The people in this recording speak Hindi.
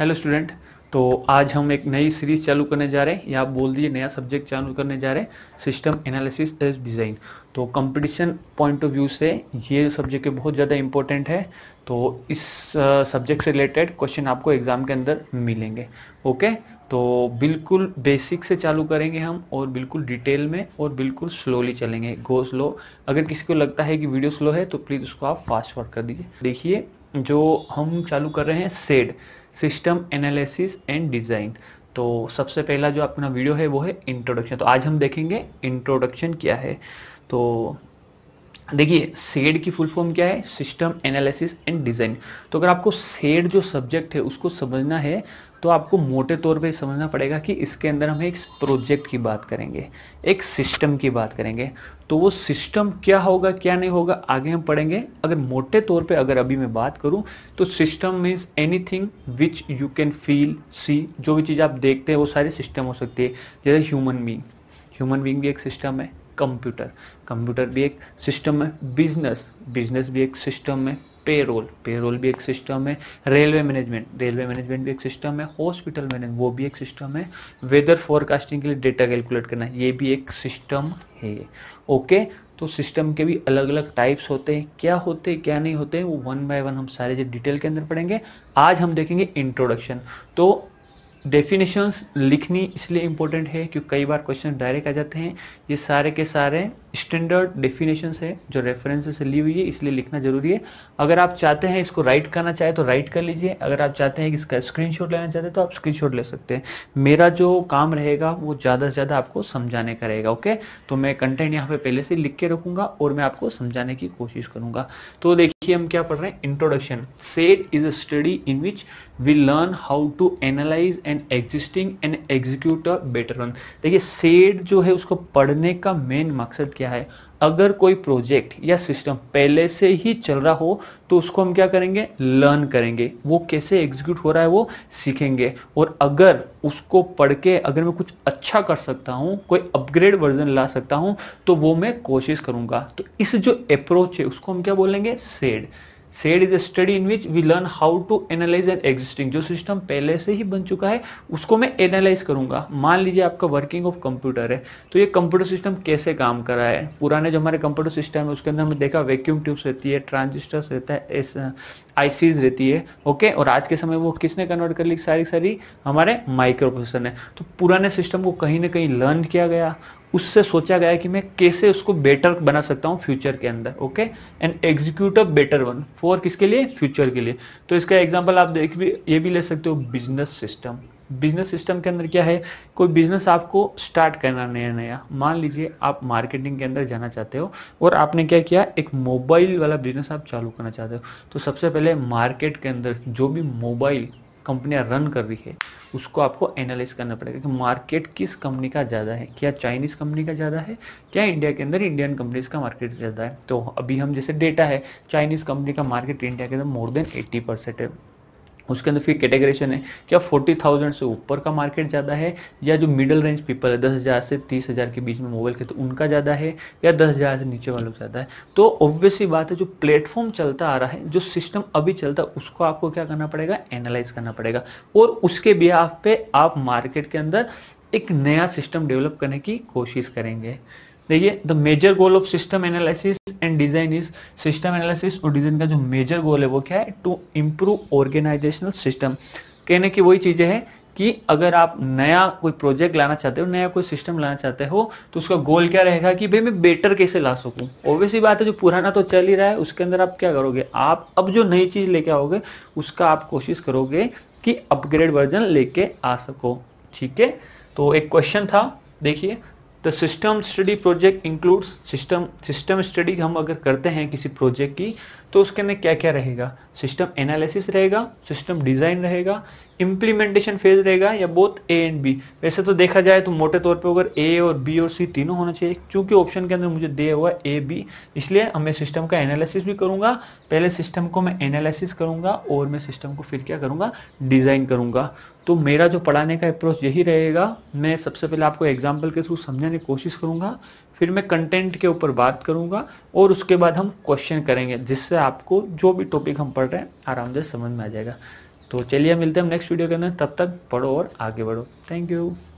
हेलो स्टूडेंट तो आज हम एक नई सीरीज चालू करने जा रहे हैं या आप बोल दिए नया सब्जेक्ट चालू करने जा रहे हैं सिस्टम एनालिसिस एज डिज़ाइन तो कंपटीशन पॉइंट ऑफ व्यू से ये सब्जेक्ट बहुत ज़्यादा इम्पोर्टेंट है तो इस सब्जेक्ट से रिलेटेड क्वेश्चन आपको एग्ज़ाम के अंदर मिलेंगे ओके तो बिल्कुल बेसिक से चालू करेंगे हम और बिल्कुल डिटेल में और बिल्कुल स्लोली चलेंगे गो स्लो अगर किसी को लगता है कि वीडियो स्लो है तो प्लीज़ उसको आप फास्ट फॉरवर्ड कर दीजिए देखिए जो हम चालू कर रहे हैं SAD system analysis and design तो सबसे पहला जो अपना वीडियो है वो है इंट्रोडक्शन तो आज हम देखेंगे इंट्रोडक्शन क्या है तो देखिए सेड की फुल फॉर्म क्या है सिस्टम एनालिसिस एंड डिज़ाइन तो अगर आपको सेड जो सब्जेक्ट है उसको समझना है तो आपको मोटे तौर पे समझना पड़ेगा कि इसके अंदर हम एक प्रोजेक्ट की बात करेंगे एक सिस्टम की बात करेंगे तो वो सिस्टम क्या होगा क्या नहीं होगा आगे हम पढ़ेंगे अगर मोटे तौर पे अगर अभी मैं बात करूं तो system means anything which you can feel see जो भी चीज़ आप देखते हैं वो सारे सिस्टम हो सकती है जैसे ह्यूमन बींग ह्यूमन बींग भी एक सिस्टम है कंप्यूटर कंप्यूटर भी एक सिस्टम है बिजनेस बिजनेस भी एक सिस्टम है पेरोल पेरोल भी एक सिस्टम है रेलवे मैनेजमेंट रेलवे मैनेजमेंट भी एक सिस्टम है हॉस्पिटल मैनेजमेंट वो भी एक सिस्टम है वेदर फोरकास्टिंग के लिए डेटा कैलकुलेट करना ये भी एक सिस्टम है ओके तो सिस्टम के भी अलग अलग टाइप्स होते हैं क्या होते हैं क्या नहीं होते हैं वो वन बाय वन हम सारे जो डिटेल के अंदर पढ़ेंगे आज हम देखेंगे इंट्रोडक्शन तो डेफिनेशंस लिखनी इसलिए इंपॉर्टेंट है क्योंकि कई बार क्वेश्चन डायरेक्ट आ जाते हैं ये सारे के सारे स्टैंडर्ड डेफिनेशन है जो रेफरेंस से ली हुई है इसलिए लिखना जरूरी है अगर आप चाहते हैं इसको राइट करना चाहे तो राइट कर लीजिए अगर आप चाहते हैं कि इसका स्क्रीनशॉट लेना चाहते हैं तो आप स्क्रीनशॉट ले सकते हैं मेरा जो काम रहेगा वो ज़्यादा से ज़्यादा आपको समझाने का रहेगा ओके तो मैं कंटेंट यहाँ पे पहले से लिख के रखूंगा और मैं आपको समझाने की कोशिश करूंगा तो देखिए हम क्या पढ़ रहे हैं introduction SAD is a study in which we learn how to analyse an existing and execute a better देखिए सेट जो है उसको पढ़ने का मेन मकसद क्या है अगर कोई प्रोजेक्ट या सिस्टम पहले से ही चल रहा हो तो उसको हम क्या करेंगे लर्न करेंगे वो कैसे एग्जीक्यूट हो रहा है वो सीखेंगे और अगर उसको पढ़ के अगर मैं कुछ अच्छा कर सकता हूँ कोई अपग्रेड वर्जन ला सकता हूँ तो वो मैं कोशिश करूँगा तो इस जो अप्रोच है उसको हम क्या बोलेंगे SAD SAD is a study in which we learn how to analyse an existing जो सिस्टम पहले से ही बन चुका है उसको मैं एनालाइज करूंगा मान लीजिए आपका वर्किंग ऑफ कंप्यूटर है तो ये कंप्यूटर सिस्टम कैसे काम कर रहा है पुराने जो हमारे कंप्यूटर सिस्टम है उसके अंदर हमने देखा वैक्यूम ट्यूब्स रहती है ट्रांजिस्टर्स रहता है आईसीज रहती है ओके और आज के समय वो किसने कन्वर्ट कर ली सारी सारी हमारे माइक्रोप्रोसेसर ने तो पुराने सिस्टम को कहीं ना कहीं लर्न किया गया उससे सोचा गया कि मैं कैसे उसको बेटर बना सकता हूँ फ्यूचर के अंदर okay and executive better one for किसके लिए फ्यूचर के लिए तो इसका एग्जाम्पल आप देख भी ये भी ले सकते हो बिजनेस सिस्टम बिजनेस सिस्टम के अंदर क्या है कोई बिजनेस आपको स्टार्ट करना नया नया मान लीजिए आप मार्केटिंग के अंदर जाना चाहते हो और आपने क्या किया एक मोबाइल वाला बिजनेस आप चालू करना चाहते हो तो सबसे पहले मार्केट के अंदर जो भी मोबाइल कंपनियां रन कर रही है उसको आपको एनालाइज करना पड़ेगा कि मार्केट किस कंपनी का ज़्यादा है क्या चाइनीज़ कंपनी का ज़्यादा है क्या इंडिया के अंदर इंडियन कंपनीज का मार्केट ज़्यादा है तो अभी हम जैसे डेटा है चाइनीज़ कंपनी का मार्केट इंडिया के अंदर मोर देन एट्टी परसेंट है उसके अंदर फिर कैटेगरेशन है क्या फोर्टी थाउजेंड से ऊपर का मार्केट ज़्यादा है या जो मिडिल रेंज पीपल है दस हज़ार से तीस हज़ार के बीच में मोबाइल के तो उनका ज़्यादा है या दस हज़ार से नीचे वालों ज़्यादा है तो ऑब्वियसली बात है जो प्लेटफॉर्म चलता आ रहा है जो सिस्टम अभी चलता है उसको आपको क्या करना पड़ेगा एनालाइज करना पड़ेगा और उसके बिहाफ पे आप मार्केट के अंदर एक नया सिस्टम डेवलप करने की कोशिश करेंगे देखिए the major goal of system analysis and design is system analysis और डिजाइन का जो मेजर गोल है वो क्या है टू इम्प्रूव ऑर्गेनाइजेशनल सिस्टम कहने की वही चीजें हैं कि अगर आप नया कोई प्रोजेक्ट लाना चाहते हो नया कोई सिस्टम लाना चाहते हो तो उसका गोल क्या रहेगा कि भाई मैं बेटर कैसे ला सकूं ऑब्वियसली बात है जो पुराना तो चल ही रहा है उसके अंदर आप क्या करोगे आप अब जो नई चीज लेके आओगे उसका आप कोशिश करोगे कि अपग्रेड वर्जन लेके आ सको ठीक है तो एक क्वेश्चन था देखिए the system study project includes system system study हम अगर करते हैं किसी प्रोजेक्ट की तो उसके अंदर क्या क्या रहेगा सिस्टम एनालिसिस रहेगा सिस्टम डिजाइन रहेगा इम्प्लीमेंटेशन फेज रहेगा या बोथ ए एंड बी वैसे तो देखा जाए तो मोटे तौर पे अगर ए और बी और सी तीनों होना चाहिए क्योंकि ऑप्शन के अंदर मुझे दिया हुआ ए बी इसलिए मैं सिस्टम का एनालिसिस भी करूंगा पहले सिस्टम को मैं एनालिसिस करूंगा और मैं सिस्टम को फिर क्या करूंगा डिजाइन करूंगा तो मेरा जो पढ़ाने का अप्रोच यही रहेगा मैं सबसे पहले आपको एग्जाम्पल के थ्रू समझाने की कोशिश करूँगा फिर मैं कंटेंट के ऊपर बात करूँगा और उसके बाद हम क्वेश्चन करेंगे जिससे आपको जो भी टॉपिक हम पढ़ रहे हैं आराम से समझ में आ जाएगा तो चलिए मिलते हैं नेक्स्ट वीडियो के अंदर तब तक पढ़ो और आगे बढ़ो थैंक यू